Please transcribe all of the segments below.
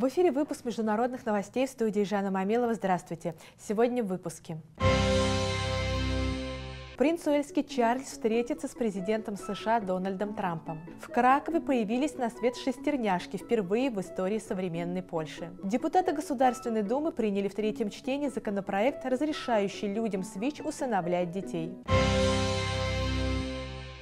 В эфире выпуск международных новостей в студии Жанна Мамилова. Здравствуйте. Сегодня в выпуске. Принц Уэльский Чарльз встретится с президентом США Дональдом Трампом. В Кракове появились на свет шестерняшки впервые в истории современной Польши. Депутаты Государственной Думы приняли в третьем чтении законопроект, разрешающий людям с ВИЧ усыновлять детей.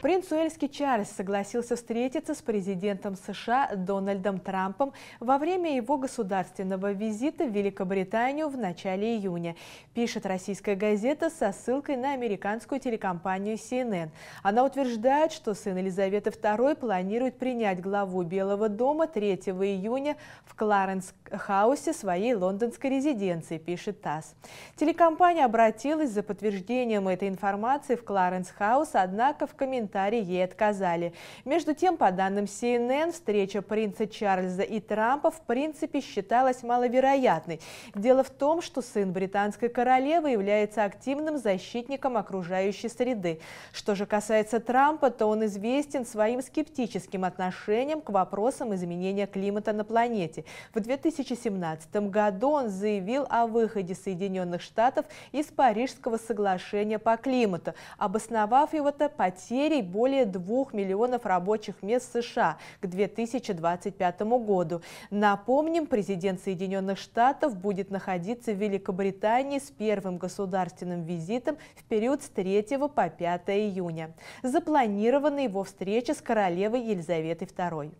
Принц Уэльский Чарльз согласился встретиться с президентом США Дональдом Трампом во время его государственного визита в Великобританию в начале июня, пишет российская газета со ссылкой на американскую телекомпанию CNN. Она утверждает, что сын Елизаветы II планирует принять главу Белого дома 3 июня в Кларенс-хаусе своей лондонской резиденции, пишет ТАСС. Телекомпания обратилась за подтверждением этой информации в Кларенс-хаус, однако в комментариях комментарий ей отказали. Между тем, по данным CNN, встреча принца Чарльза и Трампа в принципе считалась маловероятной. Дело в том, что сын британской королевы является активным защитником окружающей среды. Что же касается Трампа, то он известен своим скептическим отношением к вопросам изменения климата на планете. В 2017 году он заявил о выходе Соединенных Штатов из Парижского соглашения по климату, обосновав его-то потерей и более 2 миллионов рабочих мест США к 2025 году. Напомним, президент Соединенных Штатов будет находиться в Великобритании с первым государственным визитом в период с 3 по 5 июня. Запланирована его встреча с королевой Елизаветой II.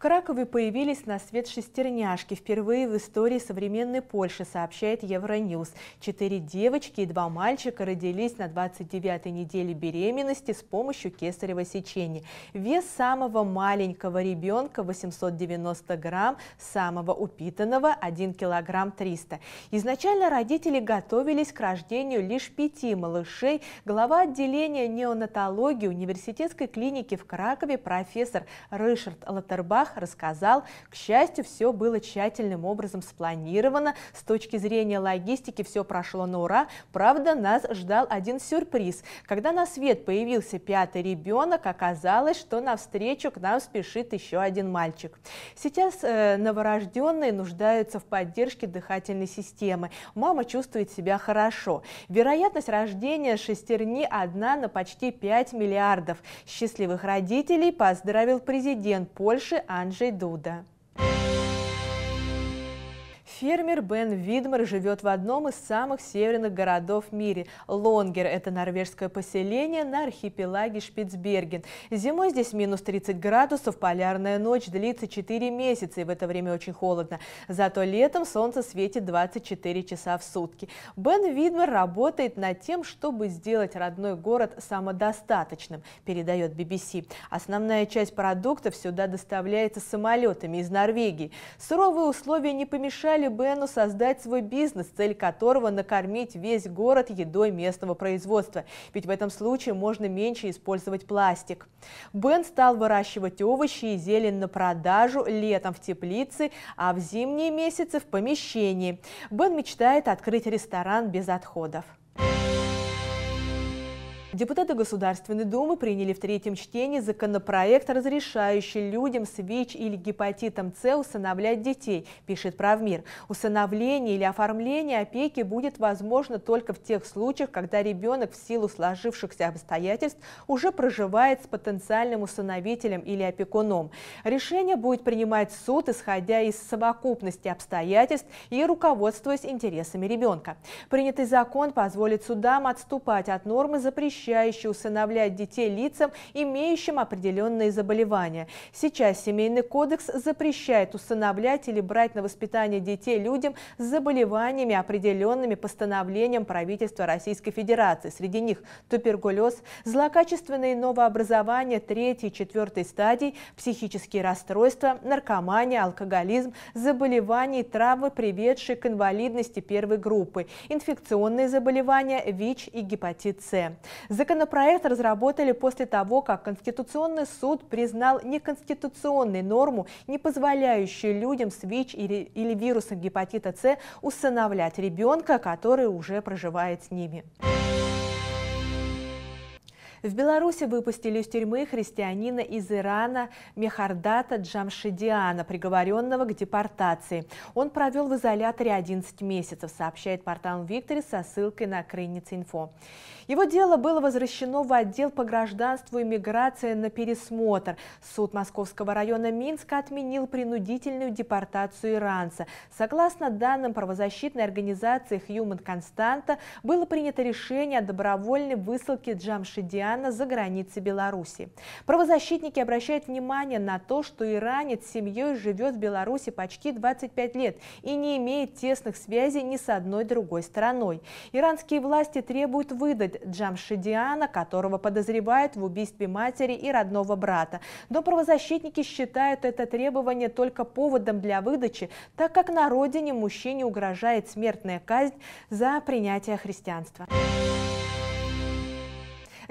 Кракове появились на свет шестерняшки. Впервые в истории современной Польши, сообщает Евроньюз. Четыре девочки и два мальчика родились на 29-й неделе беременности с помощью кесарево сечения. Вес самого маленького ребенка 890 грамм, самого упитанного 1 килограмм 300. Изначально родители готовились к рождению лишь пяти малышей. Глава отделения неонатологии университетской клиники в Кракове профессор Рышард Латербах словах рассказал. К счастью, все было тщательным образом спланировано. С точки зрения логистики все прошло на ура. Правда, нас ждал один сюрприз. Когда на свет появился пятый ребенок, оказалось, что навстречу к нам спешит еще один мальчик. Сейчас э, новорожденные нуждаются в поддержке дыхательной системы. Мама чувствует себя хорошо. Вероятность рождения шестерни одна на почти 5 миллиардов. Счастливых родителей поздравил президент Польши Андрей Andrzej Duda. Фермер Бен Видмар живет в одном из самых северных городов в мире. Лонгер – это норвежское поселение на архипелаге Шпицберген. Зимой здесь минус 30 градусов, полярная ночь длится 4 месяца, и в это время очень холодно. Зато летом солнце светит 24 часа в сутки. Бен Видмар работает над тем, чтобы сделать родной город самодостаточным, передает BBC. Основная часть продуктов сюда доставляется самолетами из Норвегии. Суровые условия не помешали Бену создать свой бизнес, цель которого накормить весь город едой местного производства, ведь в этом случае можно меньше использовать пластик. Бен стал выращивать овощи и зелень на продажу летом в теплице, а в зимние месяцы в помещении. Бен мечтает открыть ресторан без отходов. Thank you Депутаты Государственной Думы приняли в третьем чтении законопроект, разрешающий людям с ВИЧ или гепатитом С усыновлять детей, пишет Правмир. Усыновление или оформление опеки будет возможно только в тех случаях, когда ребенок в силу сложившихся обстоятельств уже проживает с потенциальным усыновителем или опекуном. Решение будет принимать суд, исходя из совокупности обстоятельств и руководствуясь интересами ребенка. Принятый закон позволит судам отступать от нормы запрещения запрещающий усыновлять детей лицам, имеющим определенные заболевания. Сейчас Семейный кодекс запрещает усыновлять или брать на воспитание детей людям с заболеваниями, определенными постановлением правительства Российской Федерации. Среди них туберкулез, злокачественные новообразования третьей и четвертой стадий, психические расстройства, наркомания, алкоголизм, заболевания и травмы, приведшие к инвалидности первой группы, инфекционные заболевания, ВИЧ и гепатит С. Законопроект разработали после того, как Конституционный суд признал неконституционной норму, не позволяющую людям с ВИЧ или, или вирусом гепатита С усыновлять ребенка, который уже проживает с ними. В Беларуси выпустили из тюрьмы христианина из Ирана Мехардата Джамшидиана, приговоренного к депортации. Он провел в изоляторе 11 месяцев, сообщает портал Виктори со ссылкой на Крыниц Инфо. Его дело было возвращено в отдел по гражданству и миграции на пересмотр. Суд Московского района Минска отменил принудительную депортацию иранца. Согласно данным правозащитной организации Human Constanta, было принято решение о добровольной высылке Джамшидиана постоянно за границей Беларуси. Правозащитники обращают внимание на то, что иранец с семьей живет в Беларуси почти 25 лет и не имеет тесных связей ни с одной другой страной. Иранские власти требуют выдать Джамшидиана, которого подозревают в убийстве матери и родного брата. Но правозащитники считают это требование только поводом для выдачи, так как на родине мужчине угрожает смертная казнь за принятие христианства. Thank you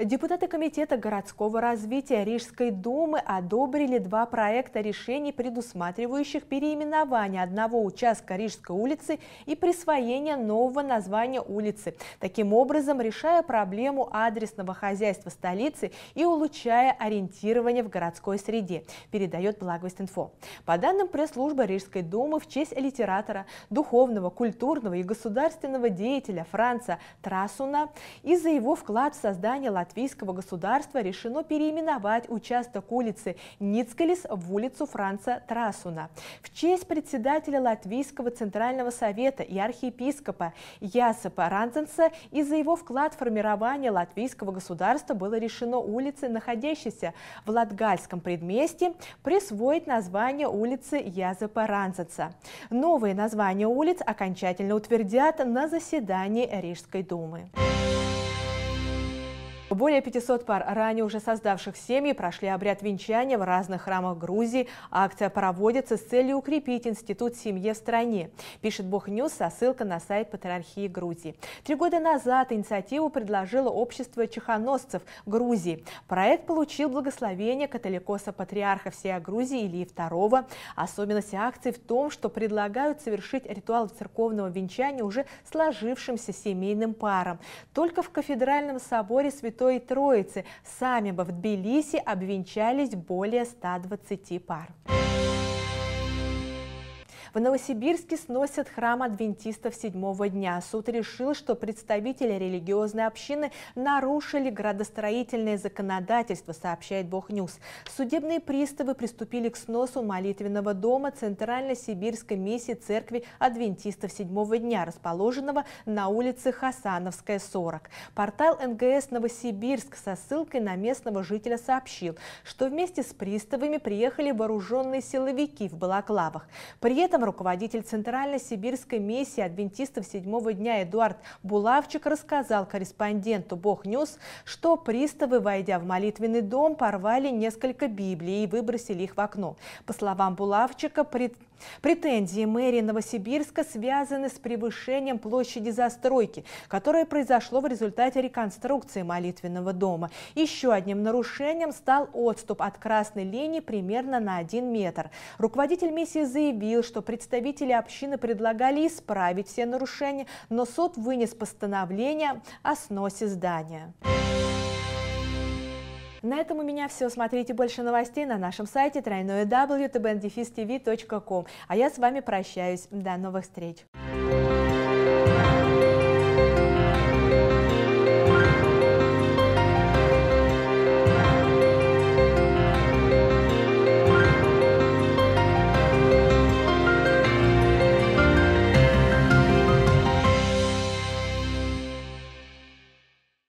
Депутаты Комитета городского развития Рижской думы одобрили два проекта решений, предусматривающих переименование одного участка Рижской улицы и присвоение нового названия улицы, таким образом решая проблему адресного хозяйства столицы и улучшая ориентирование в городской среде, передает Благовестинфо. По данным пресс-службы Рижской думы, в честь литератора, духовного, культурного и государственного деятеля Франца Трасуна и за его вклад в создание латвийского латвийского государства решено переименовать участок улицы Ницкалис в улицу Франца Трасуна. В честь председателя Латвийского Центрального Совета и архиепископа Ясепа Ранзенса и за его вклад в формирование латвийского государства было решено улице, находящейся в Латгальском предместе, присвоить название улицы Язепа Ранзенса. Новые названия улиц окончательно утвердят на заседании Рижской думы. Более 500 пар ранее уже создавших семьи прошли обряд венчания в разных храмах Грузии. Акция проводится с целью укрепить институт семьи в стране, пишет Бухньюз со а ссылкой на сайт Патриархии Грузии. Три года назад инициативу предложило Общество чехоносцев Грузии. Проект получил благословение католикоса-патриарха всей Грузии Ильи II. Особенность акции в том, что предлагают совершить ритуал церковного венчания уже сложившимся семейным парам. Только в кафедральном соборе Святой Святой Троицы. Сами бы в Тбилиси обвенчались более 120 пар. В Новосибирске сносят храм адвентистов седьмого дня. Суд решил, что представители религиозной общины нарушили градостроительное законодательство, сообщает Бохньюз. Судебные приставы приступили к сносу молитвенного дома Центрально-Сибирской миссии церкви адвентистов седьмого дня, расположенного на улице Хасановская, 40. Портал НГС Новосибирск со ссылкой на местного жителя сообщил, что вместе с приставами приехали вооруженные силовики в балаклавах. При этом этом руководитель Центрально-Сибирской миссии адвентистов седьмого дня Эдуард Булавчик рассказал корреспонденту «Бог Ньюс», что приставы, войдя в молитвенный дом, порвали несколько Библий и выбросили их в окно. По словам Булавчика, пред... претензии мэрии Новосибирска связаны с превышением площади застройки, которое произошло в результате реконструкции молитвенного дома. Еще одним нарушением стал отступ от красной линии примерно на один метр. Руководитель миссии заявил, что представители общины предлагали исправить все нарушения, но суд вынес постановление о сносе здания. На этом у меня все. Смотрите больше новостей на нашем сайте www.tbndefistv.com. А я с вами прощаюсь. До новых встреч!